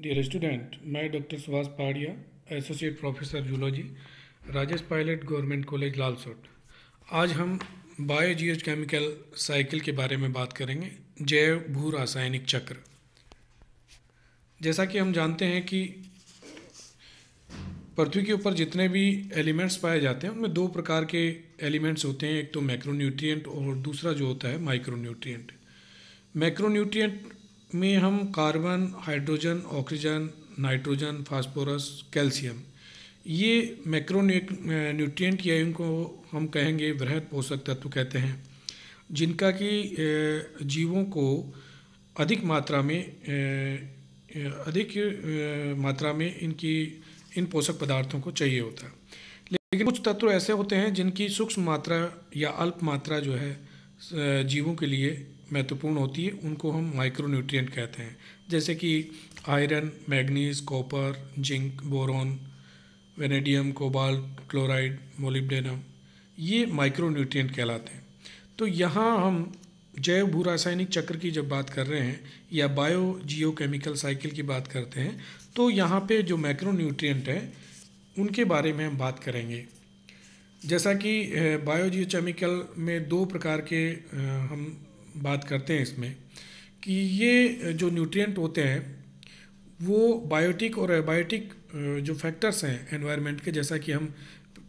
dear student मैं doctor Subhash Padiya associate professor zoology Rajesh Pilot government college Lalsot आज हम बायो जियोज केमिकल साइकिल के बारे में बात करेंगे जैव भू रासायनिक चक्र जैसा कि हम जानते हैं कि पृथ्वी के ऊपर जितने भी एलिमेंट्स पाए जाते हैं उनमें दो प्रकार के एलिमेंट्स होते हैं एक तो मैक्रोन्यूट्रिएंट और दूसरा जो होता है माइक्रोन्यूट्रिएंट मैक्रोन्यूट्रिएंट में हम carbon hydrogen oxygen nitrogen phosphorus calcium ये मैक्रो न्यूट्रिएंट या इनको हम कहेंगे वृहद पोषक तत्व कहते हैं जिनका कि जीवों को अधिक मात्रा में अधिक मात्रा में इनकी इन पोषक पदार्थों को चाहिए होता है लेकिन कुछ तत्व ऐसे होते हैं जिनकी सूक्ष्म मात्रा या अल्प मात्रा जो है जीवों के लिए महत्वपूर्ण होती है उनको हम माइक्रो न्यूट्रियट कहते हैं जैसे कि iron manganese copper zinc boron vanadium cobalt chloride molybdenum ये माइक्रो न्यूट्रियट कहलाते हैं तो यहाँ हम जैव भू रासायनिक चक्र की जब बात कर रहे हैं या बायो जियो केमिकल साइकिल की बात करते हैं तो यहाँ पे जो माइक्रो न्यूट्रियट है उनके बारे में हम बात करेंगे जैसा कि बायो जियो केमिकल में दो प्रकार के हम बात करते हैं इसमें कि ये जो न्यूट्रिएंट होते हैं वो बायोटिक और एबायोटिक जो फैक्टर्स हैं एनवायरनमेंट के जैसा कि हम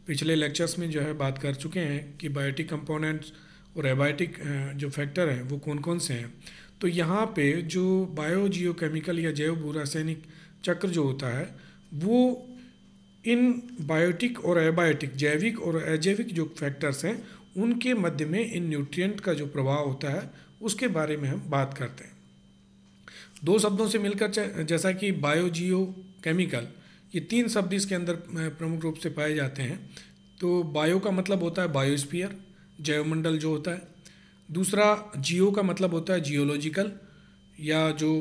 पिछले लेक्चर्स में जो है बात कर चुके हैं कि बायोटिक कंपोनेंट्स और एबायोटिक जो फैक्टर हैं वो कौन कौन से हैं तो यहाँ पे जो बायो जियो केमिकल या जैव भूरासायनिक चक्र जो होता है वो इन बायोटिक और एबायोटिक जैविक और अजैविक जो फैक्टर्स हैं उनके मध्य में इन न्यूट्रिएंट का जो प्रभाव होता है उसके बारे में हम बात करते हैं दो शब्दों से मिलकर जैसा कि बायोजियो केमिकल ये तीन शब्द इसके अंदर प्रमुख रूप से पाए जाते हैं तो बायो का मतलब होता है बायोस्फीयर जैवमंडल जो होता है दूसरा जियो का मतलब होता है जियोलॉजिकल या जो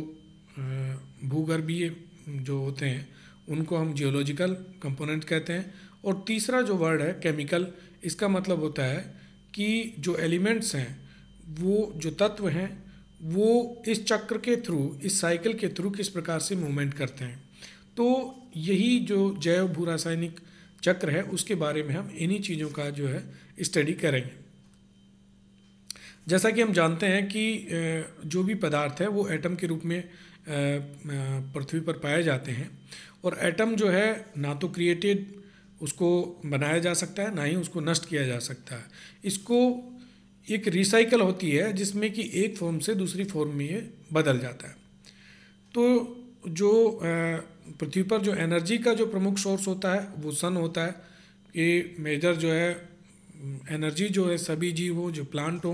भूगर्भीय जो होते हैं उनको हम जियोलॉजिकल कंपोनेंट कहते हैं और तीसरा जो वर्ड है केमिकल इसका मतलब होता है कि जो एलिमेंट्स हैं वो जो तत्व हैं वो इस चक्र के थ्रू इस साइकिल के थ्रू किस प्रकार से मूवमेंट करते हैं तो यही जो जैव भू रासायनिक चक्र है उसके बारे में हम इन्हीं चीज़ों का जो है स्टडी करेंगे जैसा कि हम जानते हैं कि जो भी पदार्थ है वो एटम के रूप में पृथ्वी पर पाए जाते हैं और एटम जो है ना तो क्रिएटेड उसको बनाया जा सकता है ना ही उसको नष्ट किया जा सकता है इसको एक रिसाइकल होती है जिसमें कि एक फॉर्म से दूसरी फॉर्म में ये बदल जाता है तो जो पृथ्वी पर जो एनर्जी का जो प्रमुख सोर्स होता है वो सन होता है कि मेजर जो है एनर्जी जो है सभी जीव हो जो प्लांट हो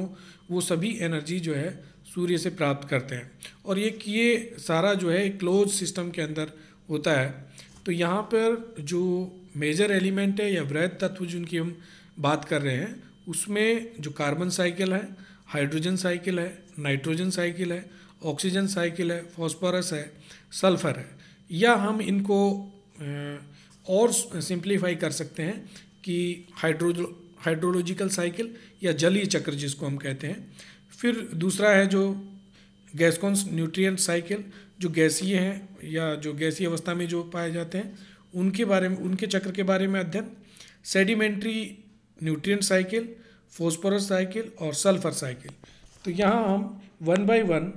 वो सभी एनर्जी जो है सूर्य से प्राप्त करते हैं और ये ये सारा जो है क्लोज सिस्टम के अंदर होता है तो यहाँ पर जो मेजर एलिमेंट है या वृहद तत्व जिनकी हम बात कर रहे हैं उसमें जो कार्बन साइकिल है हाइड्रोजन साइकिल है नाइट्रोजन साइकिल है ऑक्सीजन साइकिल है फॉस्फोरस है सल्फर है या हम इनको और सिंप्लीफाई कर सकते हैं कि हाइड्रोजो हाइड्रोलॉजिकल साइकिल या जलीय चक्र जिसको हम कहते हैं फिर दूसरा है जो गैसकॉन्स न्यूट्रिएंट साइकिल जो गैसीय हैं या जो गैसीय अवस्था में जो पाए जाते हैं उनके बारे में उनके चक्र के बारे में अध्ययन sedimentary nutrient cycle phosphorus cycle और सल्फर साइकिल तो यहाँ हम वन बाय वन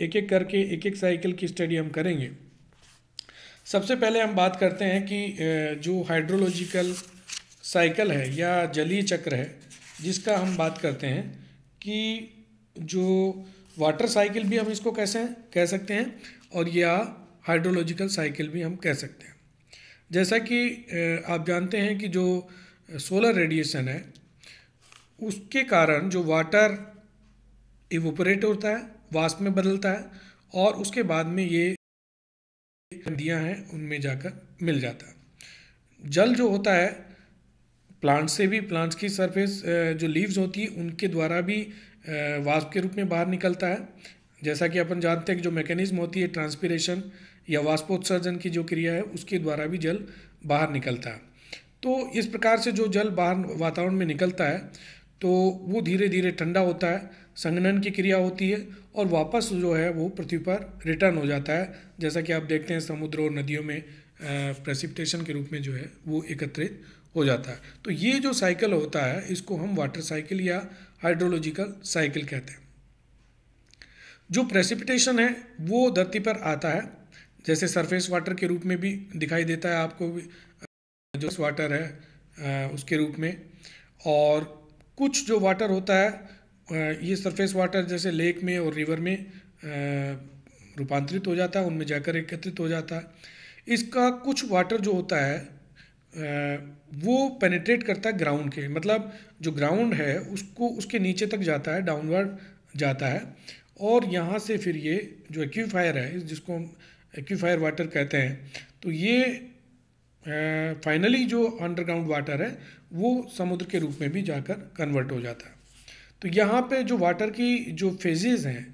एक एक करके एक एक साइकिल की स्टडी हम करेंगे सबसे पहले हम बात करते हैं कि जो हाइड्रोलॉजिकल साइकिल है या जलीय चक्र है जिसका हम बात करते हैं कि जो वाटर साइकिल भी हम इसको कैसे कह सकते हैं और या हाइड्रोलॉजिकल साइकिल भी हम कह सकते हैं जैसा कि आप जानते हैं कि जो सोलर रेडिएशन है उसके कारण जो वाटर इवोपरेट होता है वाष्प में बदलता है और उसके बाद में ये नदियाँ हैं उनमें जाकर मिल जाता है जल जो होता है प्लांट से भी प्लांट्स की सरफेस जो लीव्स होती है उनके द्वारा भी वाष्प के रूप में बाहर निकलता है जैसा कि अपन जानते हैं कि जो मैकेनिज्म होती है ट्रांसपीरेशन या वाष्पोत्सर्जन की जो क्रिया है उसके द्वारा भी जल बाहर निकलता है तो इस प्रकार से जो जल बाहर वातावरण में निकलता है तो वो धीरे धीरे ठंडा होता है संगनन की क्रिया होती है और वापस जो है वो पृथ्वी पर रिटर्न हो जाता है जैसा कि आप देखते हैं समुद्र और नदियों में प्रेसिपिटेशन के रूप में जो है वो एकत्रित हो जाता है तो ये जो साइकिल होता है इसको हम वाटर साइकिल या हाइड्रोलॉजिकल साइकिल कहते हैं जो प्रेसिपिटेशन है वो धरती पर आता है जैसे सरफेस वाटर के रूप में भी दिखाई देता है आपको भी जो वाटर है उसके रूप में और कुछ जो वाटर होता है ये सरफेस वाटर जैसे लेक में और रिवर में रूपांतरित हो जाता है उनमें जाकर एकत्रित हो जाता है इसका कुछ वाटर जो होता है वो पेनिट्रेट करता है ग्राउंड के मतलब जो ग्राउंड है उसको उसके नीचे तक जाता है डाउनवर्ड जाता है और यहाँ से फिर ये जो एक्यूफायर है जिसको हम एक्यूफायर वाटर कहते हैं तो ये फाइनली जो अंडरग्राउंड वाटर है वो समुद्र के रूप में भी जाकर कन्वर्ट हो जाता है तो यहाँ पे जो वाटर की जो फेजेज़ हैं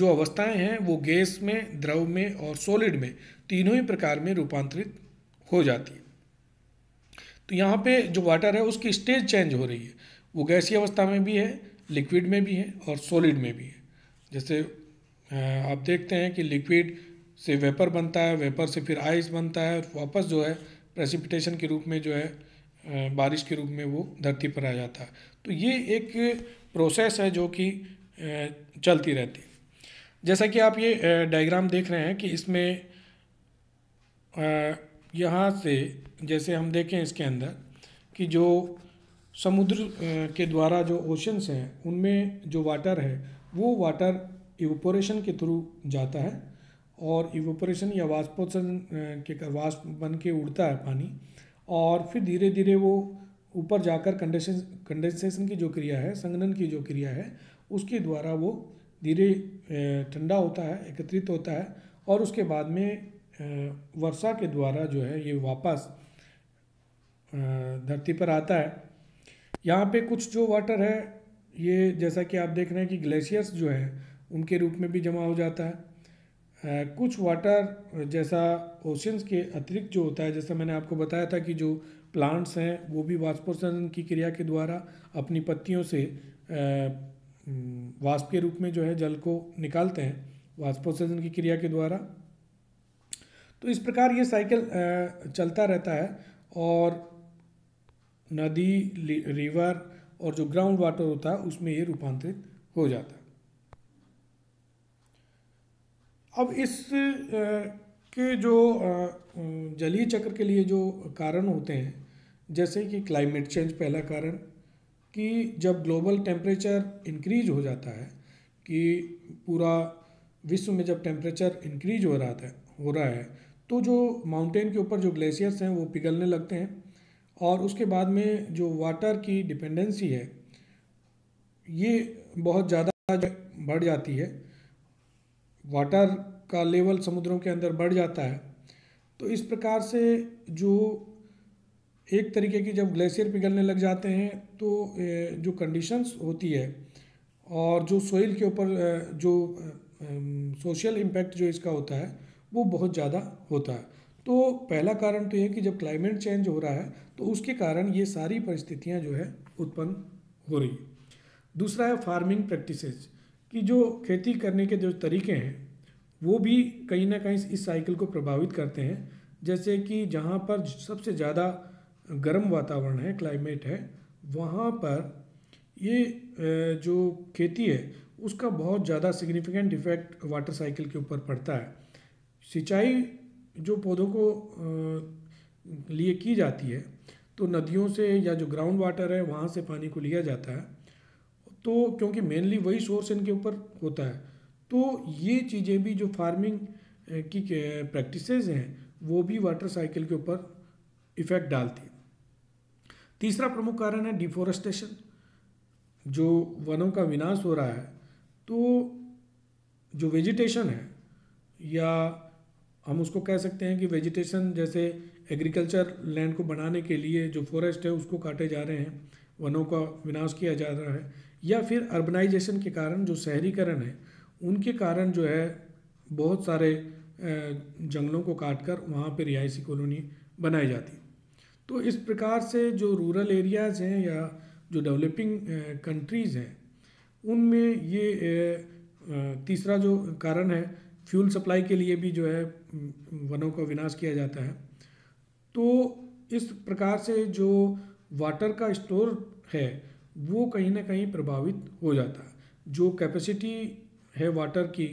जो अवस्थाएं हैं वो गैस में द्रव में और सॉलिड में तीनों ही प्रकार में रूपांतरित हो जाती है तो यहाँ पे जो वाटर है उसकी स्टेज चेंज हो रही है वो गैसीय अवस्था में भी है लिक्विड में भी है और सॉलिड में भी है जैसे आप देखते हैं कि लिक्विड से वेपर बनता है वेपर से फिर आइस बनता है और वापस जो है प्रेसिपिटेशन के रूप में जो है बारिश के रूप में वो धरती पर आ जाता है तो ये एक प्रोसेस है जो कि चलती रहती है जैसा कि आप ये डायग्राम देख रहे हैं कि इसमें यहाँ से जैसे हम देखें इसके अंदर कि जो समुद्र के द्वारा जो ओशंस हैं उनमें जो वाटर है वो वाटर इवोपोरेशन के थ्रू जाता है और इवोपरेशन या वाष्पोत्सन के वाष्प बन के उड़ता है पानी और फिर धीरे धीरे वो ऊपर जाकर कंडेशन कंडेंसेशन की जो क्रिया है संगनन की जो क्रिया है उसके द्वारा वो धीरे ठंडा होता है एकत्रित होता है और उसके बाद में वर्षा के द्वारा जो है ये वापस धरती पर आता है यहाँ पे कुछ जो वाटर है ये जैसा कि आप देख रहे हैं कि ग्लेशियर्स जो है उनके रूप में भी जमा हो जाता है कुछ वाटर जैसा ओशंस के अतिरिक्त जो होता है जैसा मैंने आपको बताया था कि जो प्लांट्स हैं वो भी वाष्पोत्सर्जन की क्रिया के द्वारा अपनी पत्तियों से वाष्प के रूप में जो है जल को निकालते हैं वाष्पोत्सर्जन की क्रिया के द्वारा तो इस प्रकार ये साइकिल चलता रहता है और नदी रिवर और जो ग्राउंड वाटर होता है उसमें ये रूपांतरित हो जाता है अब इस के जो जलीय चक्र के लिए जो कारण होते हैं जैसे कि क्लाइमेट चेंज पहला कारण कि जब ग्लोबल टेम्परेचर इंक्रीज हो जाता है कि पूरा विश्व में जब टेम्परेचर इंक्रीज हो रहा था हो रहा है तो जो माउंटेन के ऊपर जो ग्लेशियर्स हैं वो पिघलने लगते हैं और उसके बाद में जो वाटर की डिपेंडेंसी है ये बहुत ज़्यादा बढ़ जाती है वाटर का लेवल समुद्रों के अंदर बढ़ जाता है तो इस प्रकार से जो एक तरीके की जब ग्लेशियर पिघलने लग जाते हैं तो जो कंडीशंस होती है और जो सोइल के ऊपर जो सोशल इम्पैक्ट जो इसका होता है वो बहुत ज़्यादा होता है तो पहला कारण तो यह कि जब क्लाइमेट चेंज हो रहा है तो उसके कारण ये सारी परिस्थितियाँ जो है उत्पन्न हो रही है दूसरा है फार्मिंग प्रैक्टिसेज कि जो खेती करने के जो तरीके हैं वो भी कहीं ना कहीं इस साइकिल को प्रभावित करते हैं जैसे कि जहाँ पर सबसे ज़्यादा गर्म वातावरण है क्लाइमेट है वहाँ पर ये जो खेती है उसका बहुत ज़्यादा सिग्निफिकेंट इफेक्ट वाटर साइकिल के ऊपर पड़ता है सिंचाई जो पौधों को लिए की जाती है तो नदियों से या जो ग्राउंड वाटर है वहाँ से पानी को लिया जाता है तो क्योंकि मेनली वही सोर्स इनके ऊपर होता है तो ये चीज़ें भी जो फार्मिंग की प्रैक्टिस हैं वो भी वाटर साइकिल के ऊपर इफ़ेक्ट डालती है तीसरा प्रमुख कारण है डिफोरेस्टेशन जो वनों का विनाश हो रहा है तो जो वेजिटेशन है या हम उसको कह सकते हैं कि वेजिटेशन जैसे एग्रीकल्चर लैंड को बनाने के लिए जो फॉरेस्ट है उसको काटे जा रहे हैं वनों का विनाश किया जा रहा है या फिर अर्बनाइजेशन के कारण जो शहरीकरण है उनके कारण जो है बहुत सारे जंगलों को काट कर वहाँ पर रिहायशी कॉलोनी बनाई जाती तो इस प्रकार से जो रूरल एरियाज़ हैं या जो डेवलपिंग कंट्रीज़ हैं उनमें ये तीसरा जो कारण है फ्यूल सप्लाई के लिए भी जो है वनों का विनाश किया जाता है तो इस प्रकार से जो वाटर का स्टोर है वो कहीं ना कहीं प्रभावित हो जाता है जो कैपेसिटी है वाटर की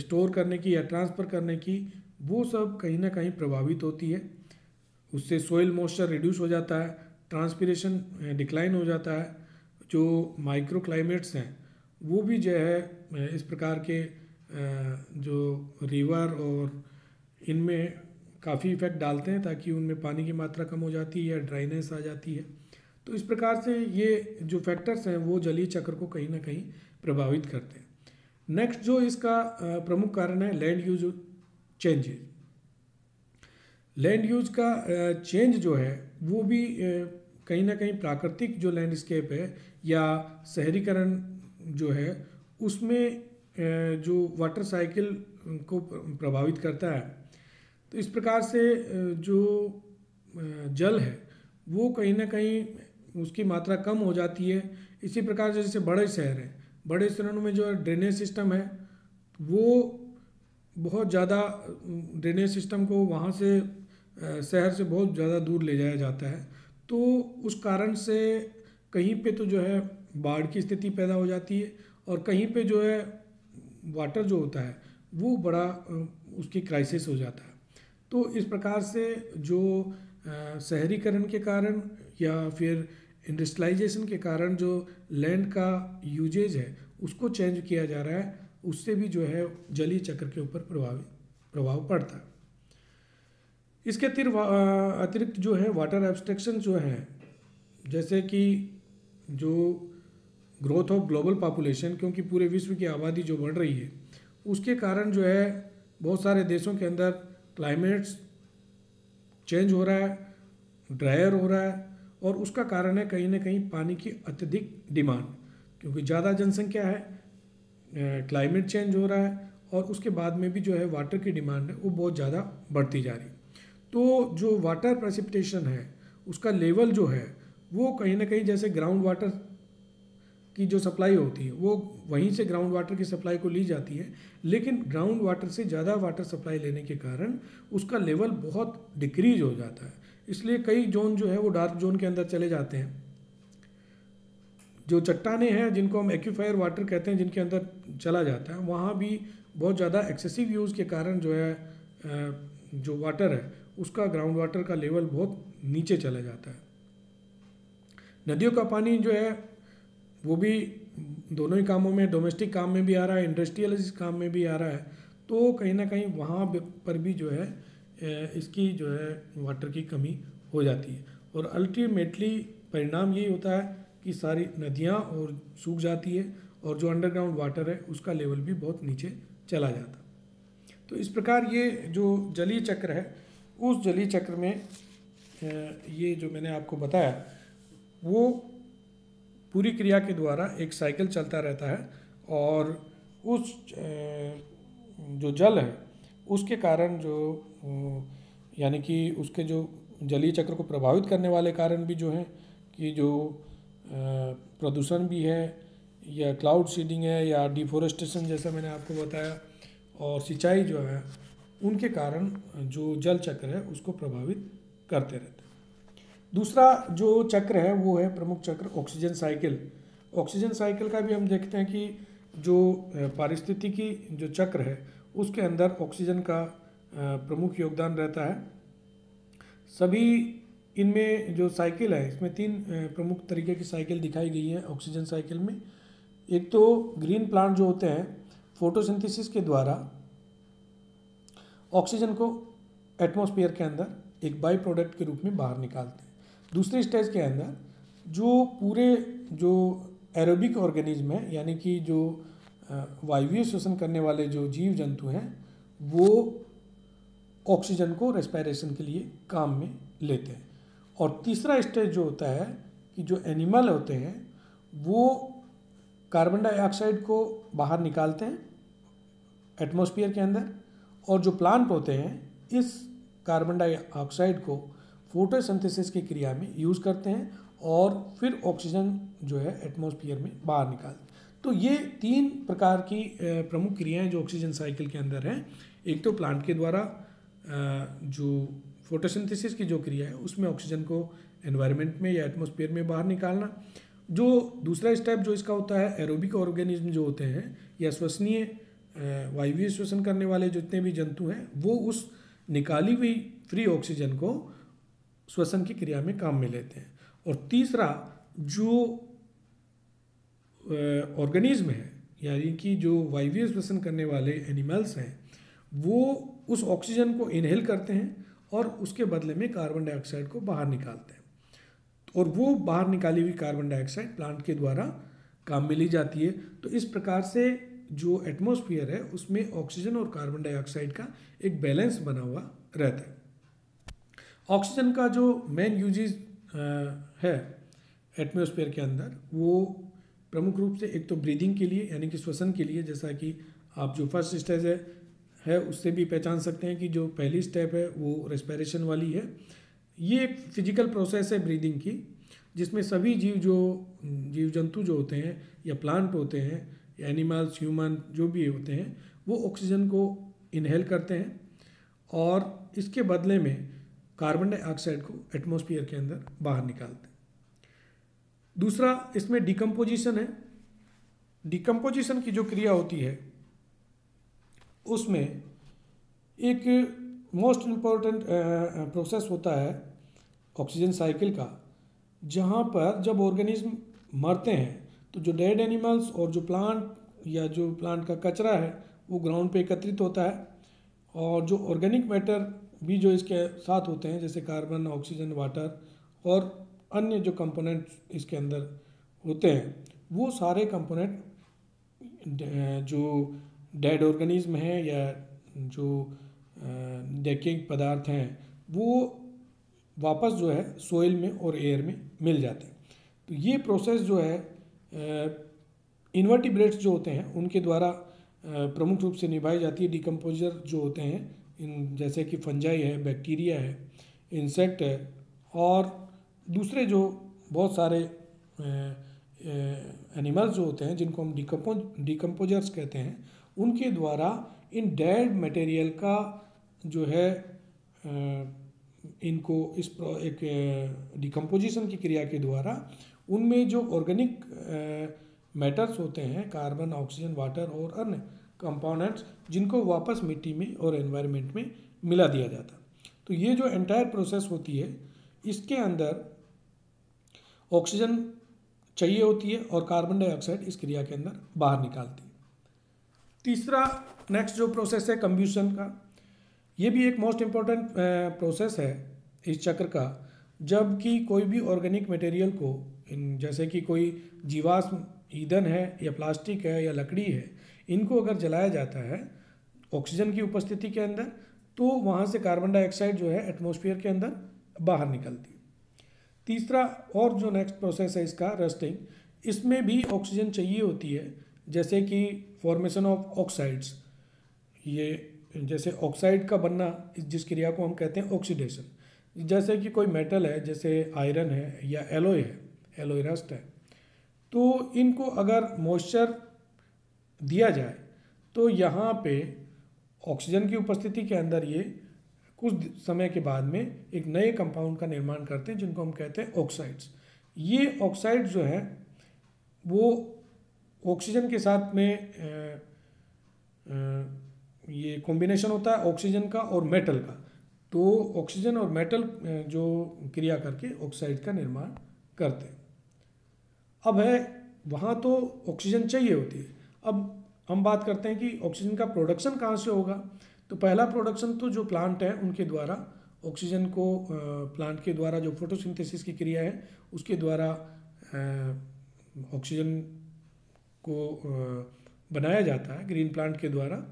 स्टोर करने की या ट्रांसफ़र करने की वो सब कहीं ना कहीं प्रभावित होती है उससे सोइल मॉइस्चर रिड्यूस हो जाता है ट्रांसपीरेशन डिक्लाइन हो जाता है जो माइक्रो क्लाइमेट्स हैं वो भी जो है इस प्रकार के जो रिवर और इनमें काफ़ी इफ़ेक्ट डालते हैं ताकि उनमें पानी की मात्रा कम हो जाती है या ड्राइनेस आ जाती है तो इस प्रकार से ये जो फैक्टर्स हैं वो जलीय चक्र को कहीं ना कहीं प्रभावित करते हैं नेक्स्ट जो इसका प्रमुख कारण है land use changes land use का चेंज जो है वो भी कहीं ना कहीं प्राकृतिक जो लैंडस्केप है या शहरीकरण जो है उसमें जो वाटर साइकिल को प्रभावित करता है तो इस प्रकार से जो जल है वो कहीं ना कहीं उसकी मात्रा कम हो जाती है इसी प्रकार से जैसे बड़े शहर हैं बड़े शहरों में जो ड्रेनेज सिस्टम है वो बहुत ज़्यादा ड्रेनेज सिस्टम को वहाँ से शहर से बहुत ज़्यादा दूर ले जाया जाता है तो उस कारण से कहीं पे तो जो है बाढ़ की स्थिति पैदा हो जाती है और कहीं पे जो है वाटर जो होता है वो बड़ा उसकी क्राइसिस हो जाता है तो इस प्रकार से जो शहरीकरण के कारण या फिर इंडस्ट्रलाइजेशन के कारण जो लैंड का यूजेज है उसको चेंज किया जा रहा है उससे भी जो है जलीय चक्र के ऊपर प्रभाव प्रभाव पड़ता है इसके अतिरिक्त जो है वाटर एब्स्ट्रक्शन जो है जैसे कि जो ग्रोथ ऑफ ग्लोबल पॉपुलेशन क्योंकि पूरे विश्व की आबादी जो बढ़ रही है उसके कारण जो है बहुत सारे देशों के अंदर क्लाइमेट्स चेंज हो रहा है ड्रायर हो रहा है और उसका कारण है कहीं ना कहीं पानी की अत्यधिक डिमांड क्योंकि ज़्यादा जनसंख्या है क्लाइमेट चेंज हो रहा है और उसके बाद में भी जो है वाटर की डिमांड है वो बहुत ज़्यादा बढ़ती जा रही तो जो वाटर प्रेसिपिटेशन है उसका लेवल जो है वो कहीं ना कहीं जैसे ग्राउंड वाटर की जो सप्लाई होती है वो वहीं से ग्राउंड वाटर की सप्लाई को ली जाती है लेकिन ग्राउंड वाटर से ज़्यादा वाटर सप्लाई लेने के कारण उसका लेवल बहुत डिक्रीज हो जाता है इसलिए कई जोन जो है वो डार्क जोन के अंदर चले जाते हैं जो चट्टाने हैं जिनको हम एक्यूफायर वाटर कहते हैं जिनके अंदर चला जाता है वहाँ भी बहुत ज़्यादा एक्सेसिव यूज़ के कारण जो है जो वाटर है उसका ग्राउंड वाटर का लेवल बहुत नीचे चला जाता है नदियों का पानी जो है वो भी दोनों ही कामों में डोमेस्टिक काम में भी आ रहा है इंडस्ट्रियल काम में भी आ रहा है तो कहीं ना कहीं वहाँ पर भी जो है इसकी जो है वाटर की कमी हो जाती है और अल्टीमेटली परिणाम यही होता है कि सारी नदियाँ और सूख जाती है और जो अंडरग्राउंड वाटर है उसका लेवल भी बहुत नीचे चला जाता तो इस प्रकार ये जो जलीय चक्र है उस जलीय चक्र में ये जो मैंने आपको बताया वो पूरी क्रिया के द्वारा एक साइकिल चलता रहता है और उस जो जल है उसके कारण जो यानी कि उसके जो जलीय चक्र को प्रभावित करने वाले कारण भी जो हैं कि जो प्रदूषण भी है या क्लाउड सीडिंग है या डिफोरेस्टेशन जैसा मैंने आपको बताया और सिंचाई जो है उनके कारण जो जल चक्र है उसको प्रभावित करते रहते दूसरा जो चक्र है वो है प्रमुख चक्र ऑक्सीजन साइकिल ऑक्सीजन साइकिल का भी हम देखते हैं कि जो पारिस्थितिकी जो चक्र है उसके अंदर ऑक्सीजन का प्रमुख योगदान रहता है सभी इनमें जो साइकिल है इसमें तीन प्रमुख तरीके की साइकिल दिखाई गई है ऑक्सीजन साइकिल में एक तो ग्रीन प्लांट जो होते हैं फोटोसिंथेसिस के द्वारा ऑक्सीजन को एटमॉस्फेयर के अंदर एक बाई प्रोडक्ट के रूप में बाहर निकालते हैं दूसरे स्टेज के अंदर जो पूरे जो एरोबिक ऑर्गेनिज्म है यानी कि जो वायवीय श्वसन करने वाले जो जीव जंतु हैं वो ऑक्सीजन को रेस्पायरेशन के लिए काम में लेते हैं और तीसरा स्टेज जो होता है कि जो एनिमल होते हैं वो कार्बन डाइऑक्साइड को बाहर निकालते हैं एटमॉस्फेयर के अंदर और जो प्लांट होते हैं इस कार्बन डाइऑक्साइड को फोटोसिंथेसिस की क्रिया में यूज़ करते हैं और फिर ऑक्सीजन जो है एटमॉस्फेयर में बाहर निकालते हैं तो ये तीन प्रकार की प्रमुख क्रियाएं जो ऑक्सीजन साइकिल के अंदर हैं एक तो प्लांट के द्वारा जो फोटोसिंथेसिस की जो क्रिया है उसमें ऑक्सीजन को एनवायरनमेंट में या एटमोसफियर में बाहर निकालना जो दूसरा स्टेप जो इसका होता है एरोबिक ऑर्गेनिज्म जो होते हैं या श्वसनीय वायवीय श्वसन करने वाले जितने भी जंतु हैं वो उस निकाली हुई फ्री ऑक्सीजन को श्वसन की क्रिया में काम में लेते हैं और तीसरा जो ऑर्गेनिज्म है यानी कि जो वायवीय श्वसन करने वाले एनिमल्स हैं वो उस ऑक्सीजन को इनहेल करते हैं और उसके बदले में कार्बन डाइऑक्साइड को बाहर निकालते हैं और वो बाहर निकाली हुई कार्बन डाइऑक्साइड प्लांट के द्वारा काम में ली जाती है तो इस प्रकार से जो एटमोस्फियर है उसमें ऑक्सीजन और कार्बन डाइऑक्साइड का एक बैलेंस बना हुआ रहता है ऑक्सीजन का जो मेन यूजेज है एटमॉस्फेयर के अंदर वो प्रमुख रूप से एक तो ब्रीदिंग के लिए यानी कि श्वसन के लिए जैसा कि आप जो फर्स्ट स्टेज है है उससे भी पहचान सकते हैं कि जो पहली स्टेप है वो रेस्पिरेशन वाली है ये एक फिजिकल प्रोसेस है ब्रीदिंग की जिसमें सभी जीव जो जीव जंतु जो होते हैं या प्लांट होते हैं या एनिमल्स ह्यूमन जो भी होते हैं वो ऑक्सीजन को इनहेल करते हैं और इसके बदले में कार्बन डाइऑक्साइड को एटमोस्फियर के अंदर बाहर निकालते हैं दूसरा इसमें डिकम्पोजिशन है डिकम्पोजिशन की जो क्रिया होती है उसमें एक मोस्ट इम्पॉर्टेंट प्रोसेस होता है ऑक्सीजन साइकिल का जहाँ पर जब ऑर्गेनिज्म मरते हैं तो जो डेड एनिमल्स और जो प्लांट या जो प्लांट का कचरा है वो ग्राउंड पे एकत्रित होता है और जो ऑर्गेनिक मैटर भी जो इसके साथ होते हैं जैसे कार्बन ऑक्सीजन वाटर और अन्य जो कंपोनेंट इसके अंदर होते हैं वो सारे कंपोनेंट जो डेड ऑर्गेनिज्म हैं या जो डेकिंग पदार्थ हैं वो वापस जो है सोइल में और एयर में मिल जाते हैं तो ये प्रोसेस जो है इन्वर्टिब्रेट्स जो होते हैं उनके द्वारा प्रमुख रूप से निभाई जाती है डिकम्पोजर जो होते हैं इन जैसे कि फंजाई है बैक्टीरिया है इंसेक्ट है और दूसरे जो बहुत सारे एनिमल्स जो होते हैं जिनको हम डिकम्पोज डिकम्पोजर्स कहते हैं उनके द्वारा इन डेड मटेरियल का जो है इनको इस एक डिकम्पोजिशन की क्रिया के द्वारा उनमें जो ऑर्गेनिक मैटर्स होते हैं कार्बन ऑक्सीजन वाटर और अन्य कंपोनेंट्स जिनको वापस मिट्टी में और एनवायरनमेंट में मिला दिया जाता तो ये जो एंटायर प्रोसेस होती है इसके अंदर ऑक्सीजन चाहिए होती है और कार्बन डाइऑक्साइड इस क्रिया के अंदर बाहर निकालती है तीसरा नेक्स्ट जो प्रोसेस है कम्ब्यूशन का ये भी एक मोस्ट इम्पॉर्टेंट प्रोसेस है इस चक्र का जबकि कोई भी ऑर्गेनिक मटेरियल को इन जैसे कि कोई जीवाश्म ईंधन है या प्लास्टिक है या लकड़ी है इनको अगर जलाया जाता है ऑक्सीजन की उपस्थिति के अंदर तो वहाँ से कार्बन डाइऑक्साइड जो है एटमॉस्फेयर के अंदर बाहर निकलती है तीसरा और जो नेक्स्ट प्रोसेस है इसका रस्टिंग इसमें भी ऑक्सीजन चाहिए होती है जैसे कि फॉर्मेशन ऑफ ऑक्साइड्स ये जैसे ऑक्साइड का बनना जिस क्रिया को हम कहते हैं ऑक्सीडेशन जैसे कि कोई मेटल है जैसे आयरन है या एलोए है एलोए रस्ट है तो इनको अगर मॉइस्चर दिया जाए तो यहाँ पे ऑक्सीजन की उपस्थिति के अंदर ये कुछ समय के बाद में एक नए कंपाउंड का निर्माण करते हैं जिनको हम कहते हैं ऑक्साइड्स ये ऑक्साइड जो है वो ऑक्सीजन के साथ में ए, ए, ये कॉम्बिनेशन होता है ऑक्सीजन का और मेटल का तो ऑक्सीजन और मेटल जो क्रिया करके ऑक्साइड का निर्माण करते हैं अब है वहाँ तो ऑक्सीजन चाहिए होती है अब हम बात करते हैं कि ऑक्सीजन का प्रोडक्शन कहाँ से होगा तो पहला प्रोडक्शन तो जो प्लांट है उनके द्वारा ऑक्सीजन को प्लांट के द्वारा जो फोटोसिंथेसिस की क्रिया है उसके द्वारा ऑक्सीजन को बनाया जाता है ग्रीन प्लांट के द्वारा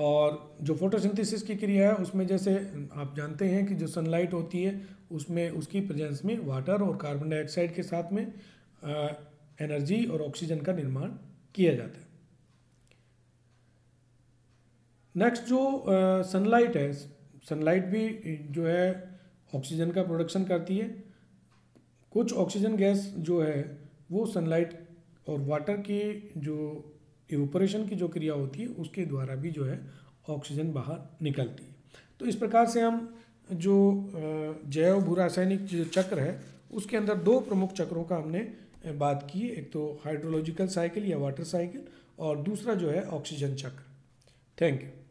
और जो फोटोसिंथेसिस की क्रिया है उसमें जैसे आप जानते हैं कि जो सनलाइट होती है उसमें उसकी प्रेजेंस में वाटर और कार्बन डाइऑक्साइड के साथ में एनर्जी और ऑक्सीजन का निर्माण किया जाता है नेक्स्ट जो सनलाइट है सनलाइट भी जो है ऑक्सीजन का प्रोडक्शन करती है कुछ ऑक्सीजन गैस जो है वो सनलाइट और वाटर की जो इवोपरेशन की जो क्रिया होती है उसके द्वारा भी जो है ऑक्सीजन बाहर निकलती है तो इस प्रकार से हम जो जैव भू जो चक्र है उसके अंदर दो प्रमुख चक्रों का हमने बात की एक तो हाइड्रोलॉजिकल साइकिल या वाटर साइकिल और दूसरा जो है ऑक्सीजन चक्र थैंक यू